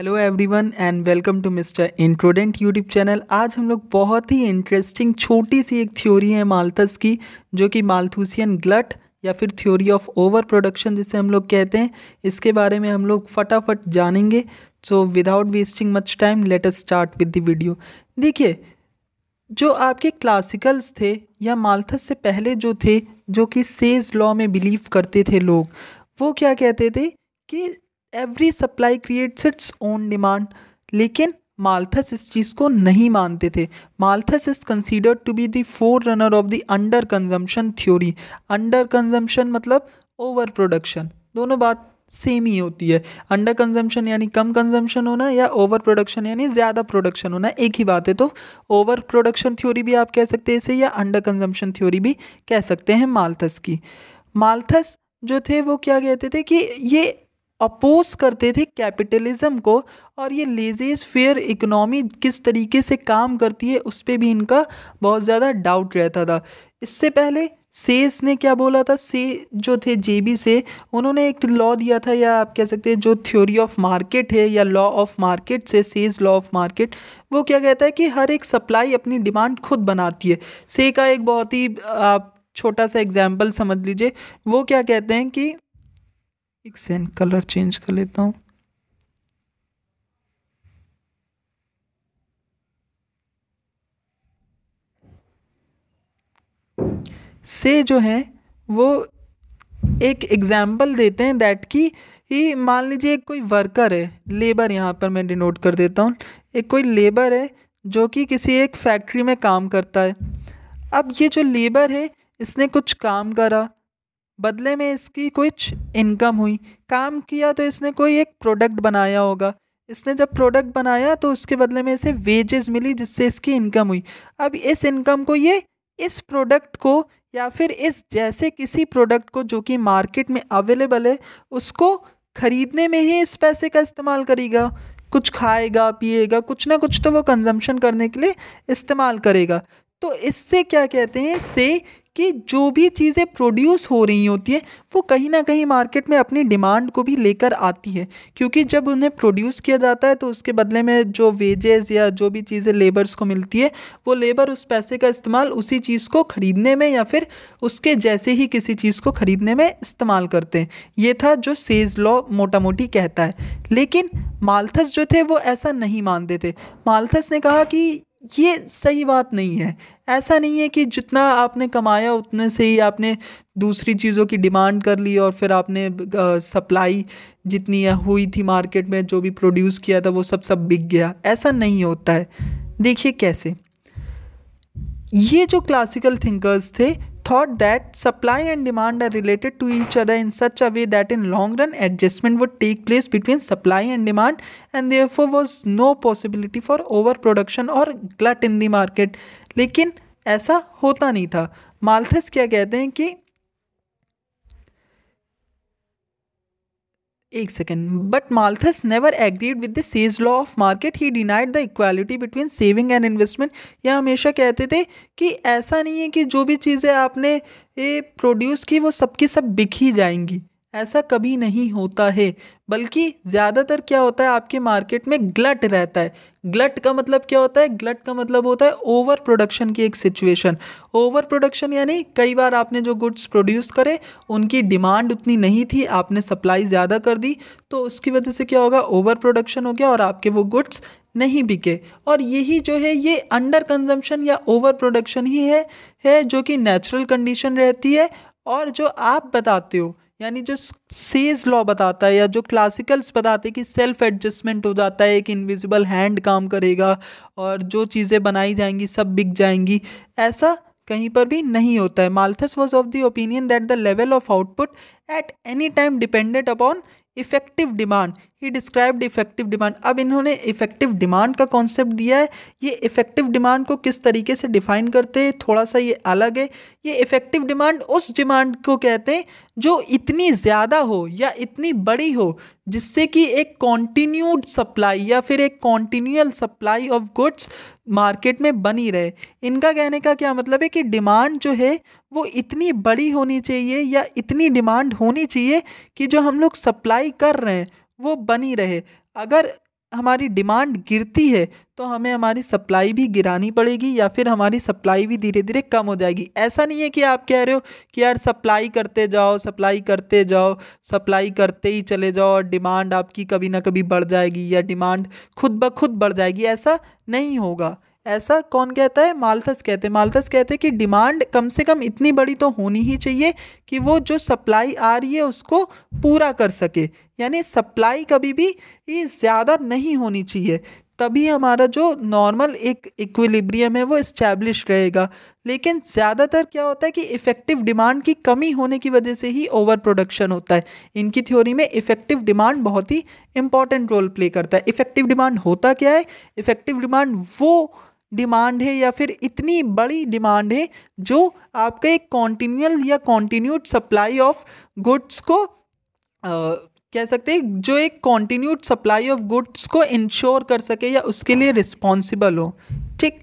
hello everyone and welcome to mister introdent YouTube channel आज हम लोग बहुत ही इंटरेस्टिंग छोटी सी एक थ्योरी है माल्थस की जो कि माल्थूसियन ग्लट या फिर थ्योरी ऑफ ओवर प्रोडक्शन जिसे हम लोग कहते हैं इसके बारे में हम लोग फटाफट जानेंगे so without wasting much time let us start with the video देखिए जो आपके क्लासिकल्स थे या माल्थस से पहले जो थे जो कि सेज लॉ में बिलीव करते थे लोग वो क्या कहते थे कि every supply creates its own demand लेकिन माल्थस इस चीज़ को नहीं मानते थे Malthus is considered to be the forerunner of the underconsumption theory underconsumption मतलब ओवर प्रोडक्शन दोनों बात सेम ही होती है अंडर कंजम्पशन यानी कम कंजम्पशन होना या ओवर प्रोडक्शन यानी ज़्यादा प्रोडक्शन होना एक ही बात है तो ओवर प्रोडक्शन थ्योरी भी आप कह सकते हैं इसे या अंडर कंजम्पशन थ्योरी भी कह सकते हैं मालथस की मालथस जो थे वो क्या कहते थे कि ये अपोज करते थे कैपिटलिज्म को और ये लेजेज फेयर इकोनॉमी किस तरीके से काम करती है उस पर भी इनका बहुत ज़्यादा डाउट रहता था इससे पहले सेस ने क्या बोला था से जो थे जे बी से उन्होंने एक लॉ दिया था या आप कह सकते हैं जो थ्योरी ऑफ मार्केट है या लॉ ऑफ मार्केट से सेज लॉ ऑफ मार्केट वो क्या कहता है कि हर एक सप्लाई अपनी डिमांड खुद बनाती है से का एक बहुत ही आप छोटा सा एग्जाम्पल समझ लीजिए वो क्या कहते हैं कि एक सेम कलर चेंज कर लेता हूँ से जो है वो एक एग्जाम्पल देते हैं दैट कि ये मान लीजिए कोई वर्कर है लेबर यहाँ पर मैं डिनोट कर देता हूँ एक कोई लेबर है जो कि किसी एक फैक्ट्री में काम करता है अब ये जो लेबर है इसने कुछ काम करा बदले में इसकी कुछ इनकम हुई काम किया तो इसने कोई एक प्रोडक्ट बनाया होगा इसने जब प्रोडक्ट बनाया तो उसके बदले में इसे वेजेस मिली जिससे इसकी इनकम हुई अब इस इनकम को ये इस प्रोडक्ट को या फिर इस जैसे किसी प्रोडक्ट को जो कि मार्केट में अवेलेबल है उसको ख़रीदने में ही इस पैसे का इस्तेमाल करेगा कुछ खाएगा पिएगा कुछ ना कुछ तो वो कंजम्पशन करने के लिए इस्तेमाल करेगा तो इससे क्या कहते हैं से कि जो भी चीज़ें प्रोड्यूस हो रही होती हैं वो कहीं ना कहीं मार्केट में अपनी डिमांड को भी लेकर आती है क्योंकि जब उन्हें प्रोड्यूस किया जाता है तो उसके बदले में जो वेजेस या जो भी चीज़ें लेबर्स को मिलती है वो लेबर उस पैसे का इस्तेमाल उसी चीज़ को ख़रीदने में या फिर उसके जैसे ही किसी चीज़ को ख़रीदने में इस्तेमाल करते हैं ये था जो सेज लॉ मोटा मोटी कहता है लेकिन मालथस जो थे वो ऐसा नहीं मानते थे मालथस ने कहा कि ये सही बात नहीं है ऐसा नहीं है कि जितना आपने कमाया उतने से ही आपने दूसरी चीज़ों की डिमांड कर ली और फिर आपने सप्लाई जितनी हुई थी मार्केट में जो भी प्रोड्यूस किया था वो सब सब बिक गया ऐसा नहीं होता है देखिए कैसे ये जो क्लासिकल थिंकर्स थे thought that supply and demand are related to each other in such a way that in long run adjustment would take place between supply and demand and therefore was no possibility for overproduction or glut in the market लेकिन ऐसा होता नहीं था Malthus क्या कहते हैं कि एक second but Malthus never agreed with the Say's law of market he denied the equality between saving and investment यह हमेशा कहते थे कि ऐसा नहीं है कि जो भी चीज़ें आपने ये प्रोड्यूस की वो सबकी सब बिक ही जाएंगी ऐसा कभी नहीं होता है बल्कि ज़्यादातर क्या होता है आपके मार्केट में ग्लट रहता है ग्लट का मतलब क्या होता है ग्लट का मतलब होता है ओवर प्रोडक्शन की एक सिचुएशन ओवर प्रोडक्शन यानी कई बार आपने जो गुड्स प्रोड्यूस करे उनकी डिमांड उतनी नहीं थी आपने सप्लाई ज़्यादा कर दी तो उसकी वजह से क्या होगा ओवर प्रोडक्शन हो गया और आपके वो गुड्स नहीं बिके और यही जो है ये अंडर कंजम्पशन या ओवर प्रोडक्शन ही है है जो कि नेचुरल कंडीशन रहती है और जो आप बताते हो यानी जो सेज लॉ बताता है या जो क्लासिकल्स बताते हैं कि सेल्फ एडजस्टमेंट हो जाता है एक इनविजिबल हैंड काम करेगा और जो चीज़ें बनाई जाएंगी सब बिक जाएंगी ऐसा कहीं पर भी नहीं होता है Malthus was of the opinion that the level of output at any time dependent upon effective demand he described effective demand अब इन्होंने इफेक्टिव डिमांड का कॉन्सेप्ट दिया है ये इफेक्टिव डिमांड को किस तरीके से डिफाइन करते हैं थोड़ा सा ये अलग है ये इफेक्टिव डिमांड उस डिमांड को कहते हैं जो इतनी ज़्यादा हो या इतनी बड़ी हो जिससे कि एक कॉन्टीन्यूड सप्लाई या फिर एक continual supply of goods market में बनी रहे इनका कहने का क्या मतलब है कि डिमांड जो है वो इतनी बड़ी होनी चाहिए या इतनी डिमांड होनी चाहिए कि जो हम लोग सप्लाई कर रहे हैं वो बनी रहे अगर हमारी डिमांड गिरती है तो हमें हमारी सप्लाई भी गिरानी पड़ेगी या फिर हमारी सप्लाई भी धीरे धीरे कम हो जाएगी ऐसा नहीं है कि आप कह रहे हो कि यार सप्लाई करते जाओ सप्लाई करते जाओ सप्लाई करते ही चले जाओ और डिमांड आपकी कभी ना कभी बढ़ जाएगी या डिमांड खुद ब खुद बढ़ जाएगी ऐसा नहीं होगा ऐसा कौन कहता है मालथस कहते हैं मालथस कहते हैं कि डिमांड कम से कम इतनी बड़ी तो होनी ही चाहिए कि वो जो सप्लाई आ रही है उसको पूरा कर सके यानी सप्लाई कभी भी ये ज़्यादा नहीं होनी चाहिए तभी हमारा जो नॉर्मल एक इक्विलिब्रियम है वो इस्टेब्लिश रहेगा लेकिन ज़्यादातर क्या होता है कि इफ़ेक्टिव डिमांड की कमी होने की वजह से ही ओवर प्रोडक्शन होता है इनकी थ्योरी में इफ़ेक्टिव डिमांड बहुत ही इंपॉर्टेंट रोल प्ले करता है इफ़ेक्टिव डिमांड होता क्या है इफ़ेक्टिव डिमांड वो डिमांड है या फिर इतनी बड़ी डिमांड है जो आपका एक कॉन्टीन्यूल या कॉन्टीन्यूड सप्लाई ऑफ गुड्स को आ, कह सकते हैं जो एक कॉन्टीन्यूड सप्लाई ऑफ गुड्स को इंश्योर कर सके या उसके लिए रिस्पॉन्सिबल हो ठीक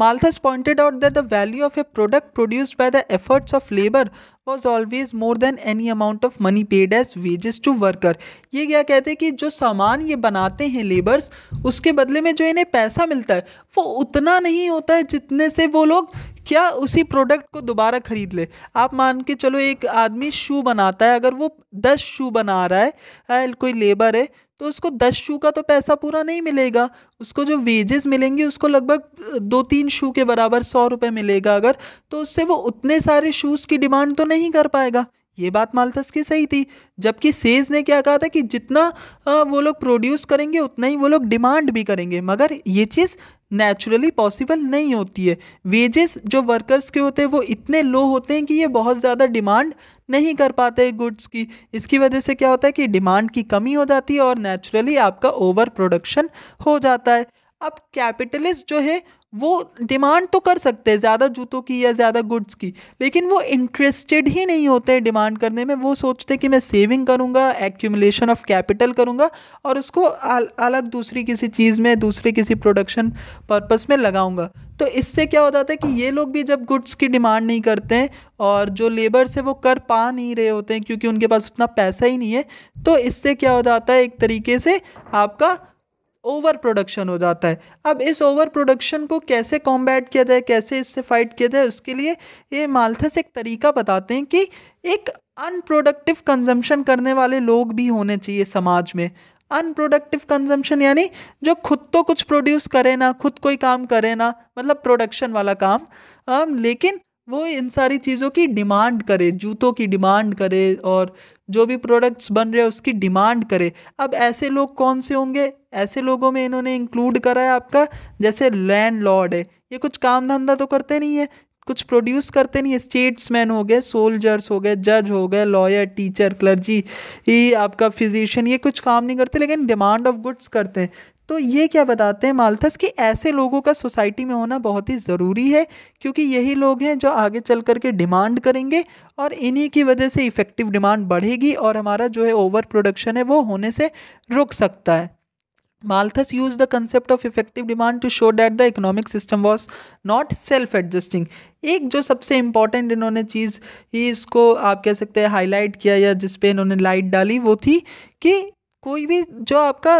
Malthus pointed out that the value of a product produced by the efforts of labour was always more than any amount of money paid as wages to worker ये क्या कहते हैं कि जो सामान ये बनाते हैं लेबर्स उसके बदले में जो इन्हें पैसा मिलता है वो उतना नहीं होता है जितने से वो लोग क्या उसी प्रोडक्ट को दोबारा ख़रीद ले आप मान के चलो एक आदमी शू बनाता है अगर वो दस शू बना रहा है कोई लेबर है तो उसको दस शू का तो पैसा पूरा नहीं मिलेगा उसको जो वेजेस मिलेंगे उसको लगभग दो तीन शू के बराबर सौ रुपये मिलेगा अगर तो उससे वो उतने सारे शूज़ की डिमांड तो नहीं कर पाएगा ये बात मालतस की सही थी जबकि सेज ने क्या कहा था कि जितना वो लोग प्रोड्यूस करेंगे उतना ही वो लोग डिमांड भी करेंगे मगर ये चीज़ नेचुरली पॉसिबल नहीं होती है वेजेस जो वर्कर्स के होते हैं वो इतने लो होते हैं कि ये बहुत ज़्यादा डिमांड नहीं कर पाते गुड्स की इसकी वजह से क्या होता है कि डिमांड की कमी हो जाती है और नेचुरली आपका ओवर प्रोडक्शन हो जाता है अब कैपिटलिस्ट जो है वो डिमांड तो कर सकते हैं ज़्यादा जूतों की या ज़्यादा गुड्स की लेकिन वो इंटरेस्टेड ही नहीं होते डिमांड करने में वो सोचते कि मैं सेविंग करूँगा एक्यूमुलेशन ऑफ कैपिटल करूँगा और उसको अलग दूसरी किसी चीज़ में दूसरे किसी प्रोडक्शन पर्पस में लगाऊँगा तो इससे क्या हो जाता है कि ये लोग भी जब गुड्स की डिमांड नहीं करते हैं और जो लेबर से वो कर पा नहीं रहे होते हैं क्योंकि उनके पास उतना पैसा ही नहीं है तो इससे क्या हो जाता है एक तरीके से आपका ओवर प्रोडक्शन हो जाता है अब इस ओवर प्रोडक्शन को कैसे कॉम्बैट किया जाए कैसे इससे फाइट किया जाए उसके लिए ये मालथस एक तरीका बताते हैं कि एक अनप्रोडक्टिव कंजम्पशन करने वाले लोग भी होने चाहिए समाज में अनप्रोडक्टिव कंजम्पशन यानी जो खुद तो कुछ प्रोड्यूस करे ना खुद कोई काम करे ना मतलब प्रोडक्शन वाला काम आ, लेकिन वो इन सारी चीज़ों की डिमांड करे जूतों की डिमांड करे और जो भी प्रोडक्ट्स बन रहे हैं उसकी डिमांड करे अब ऐसे लोग कौन से होंगे ऐसे लोगों में इन्होंने इंक्लूड करा है आपका जैसे लैंड लॉर्ड है ये कुछ काम धंधा तो करते नहीं है कुछ प्रोड्यूस करते नहीं है स्टेट्समैन हो गए सोल्जर्स हो गए जज हो गए लॉयर टीचर क्लर्जी ये आपका फिजिशियन ये कुछ काम नहीं करते लेकिन डिमांड ऑफ गुड्स करते हैं तो ये क्या बताते हैं मालथस कि ऐसे लोगों का सोसाइटी में होना बहुत ही ज़रूरी है क्योंकि यही लोग हैं जो आगे चल कर के डिमांड करेंगे और इन्हीं की वजह से इफ़ेक्टिव डिमांड बढ़ेगी और हमारा जो है ओवर प्रोडक्शन है वो होने से रुक सकता है Malthus use the concept of effective demand to show that the economic system was not self adjusting एक जो सबसे इम्पॉर्टेंट इन्होंने चीज़ ही इसको आप कह सकते हैं हाईलाइट किया या जिस इन्होंने लाइट डाली वो थी कि कोई भी जो आपका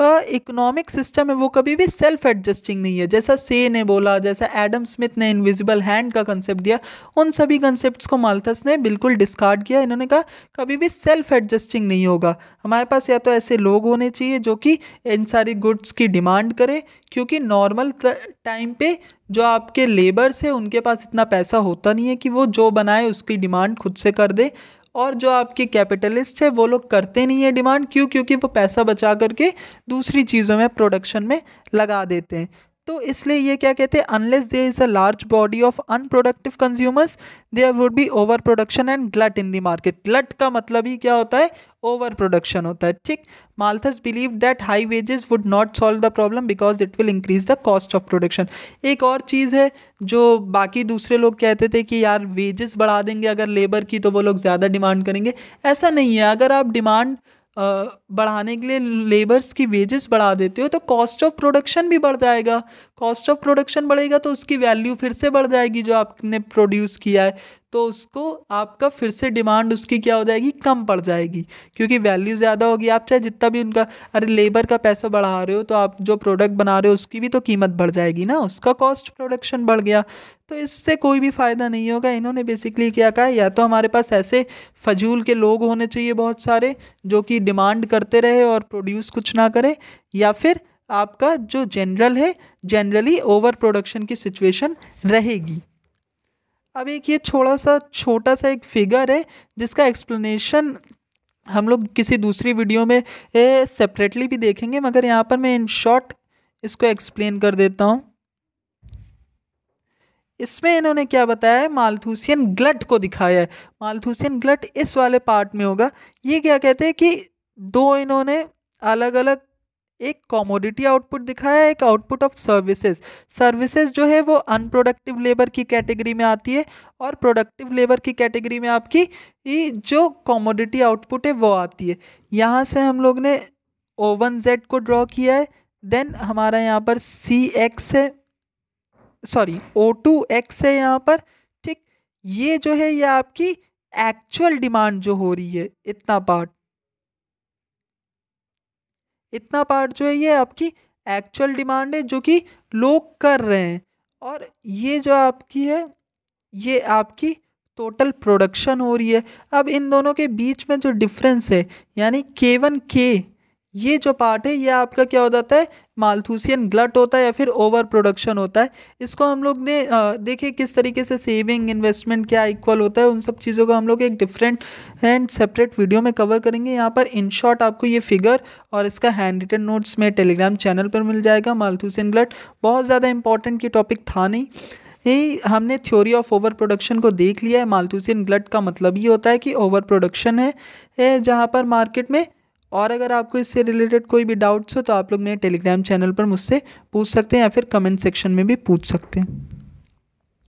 इकोनॉमिक सिस्टम है वो कभी भी सेल्फ एडजस्टिंग नहीं है जैसा से ने बोला जैसा एडम स्मिथ ने इनविजिबल हैंड का कंसेप्ट दिया उन सभी कंसेप्ट को माल्थस ने बिल्कुल डिस्कार्ड किया इन्होंने कहा कभी भी सेल्फ एडजस्टिंग नहीं होगा हमारे पास या तो ऐसे लोग होने चाहिए जो कि इन सारी गुड्स की डिमांड करें क्योंकि नॉर्मल टाइम पे जो आपके लेबर्स है उनके पास इतना पैसा होता नहीं है कि वो जो बनाए उसकी डिमांड खुद से कर दे और जो आपके कैपिटलिस्ट है वो लोग करते नहीं है डिमांड क्यों क्योंकि वो पैसा बचा करके दूसरी चीज़ों में प्रोडक्शन में लगा देते हैं तो इसलिए ये क्या कहते हैं unless there is a large body of unproductive consumers there would be overproduction and glut in the market glut का मतलब ही क्या होता है ओवर प्रोडक्शन होता है ठीक Malthus believe that high wages would not solve the problem because it will increase the cost of production एक और चीज़ है जो बाकी दूसरे लोग कहते थे कि यार वेजेस बढ़ा देंगे अगर लेबर की तो वो लोग ज़्यादा डिमांड करेंगे ऐसा नहीं है अगर आप डिमांड बढ़ाने के लिए लेबर्स की वेजेस बढ़ा देते हो तो कॉस्ट ऑफ प्रोडक्शन भी बढ़ जाएगा कॉस्ट ऑफ प्रोडक्शन बढ़ेगा तो उसकी वैल्यू फिर से बढ़ जाएगी जो आपने प्रोड्यूस किया है तो उसको आपका फिर से डिमांड उसकी क्या हो जाएगी कम पड़ जाएगी क्योंकि वैल्यू ज़्यादा होगी आप चाहे जितना भी उनका अरे लेबर का पैसा बढ़ा रहे हो तो आप जो प्रोडक्ट बना रहे हो उसकी भी तो कीमत बढ़ जाएगी ना उसका कॉस्ट प्रोडक्शन बढ़ गया तो इससे कोई भी फ़ायदा नहीं होगा इन्होंने बेसिकली क्या कहा या तो हमारे पास ऐसे फजूल के लोग होने चाहिए बहुत सारे जो कि डिमांड करते रहे और प्रोड्यूस कुछ ना करें या फिर आपका जो जनरल है जनरली ओवर प्रोडक्शन की सिचुएशन रहेगी अब एक ये थोड़ा सा छोटा सा एक फिगर है जिसका एक्सप्लेनेशन हम लोग किसी दूसरी वीडियो में सेपरेटली भी देखेंगे मगर यहाँ पर मैं इन शॉर्ट इसको एक्सप्लेन कर देता हूँ इसमें इन्होंने क्या बताया है मालथूसियन ग्लट को दिखाया है मालथूसियन ग्लट इस वाले पार्ट में होगा ये क्या कहते हैं कि दो इन्होंने अलग अलग एक कॉमोडिटी आउटपुट दिखाया है एक आउटपुट ऑफ सर्विसेज सर्विसेज जो है वो अनप्रोडक्टिव लेबर की कैटेगरी में आती है और प्रोडक्टिव लेबर की कैटेगरी में आपकी जो कॉमोडिटी आउटपुट है वो आती है यहाँ से हम लोग ने ओ वन जेड को ड्रॉ किया है देन हमारा यहाँ पर सी एक्स है सॉरी ओ टू एक्स है यहाँ पर ठीक ये जो है ये आपकी एक्चुअल डिमांड जो हो रही है इतना पार्ट इतना पार्ट जो है ये आपकी एक्चुअल डिमांड है जो कि लोग कर रहे हैं और ये जो आपकी है ये आपकी टोटल प्रोडक्शन हो रही है अब इन दोनों के बीच में जो डिफरेंस है यानी के वन के ये जो पार्ट है ये आपका क्या हो जाता है मालथूसियन ग्लट होता है या फिर ओवर प्रोडक्शन होता है इसको हम लोग ने देखिए किस तरीके से सेविंग इन्वेस्टमेंट क्या इक्वल होता है उन सब चीज़ों को हम लोग एक डिफरेंट एंड सेपरेट वीडियो में कवर करेंगे यहाँ पर इन शॉर्ट आपको ये फिगर और इसका हैंड रिटन नोट्स में टेलीग्राम चैनल पर मिल जाएगा मालथूसियन ग्लट बहुत ज़्यादा इंपॉर्टेंट ये टॉपिक था नहीं यही हमने थ्योरी ऑफ ओवर प्रोडक्शन को देख लिया है मालथूसियन ग्लट का मतलब ये होता है कि ओवर प्रोडक्शन है जहाँ पर मार्केट में और अगर आपको इससे रिलेटेड कोई भी डाउट्स हो तो आप लोग मेरे टेलीग्राम चैनल पर मुझसे पूछ सकते हैं या फिर कमेंट सेक्शन में भी पूछ सकते हैं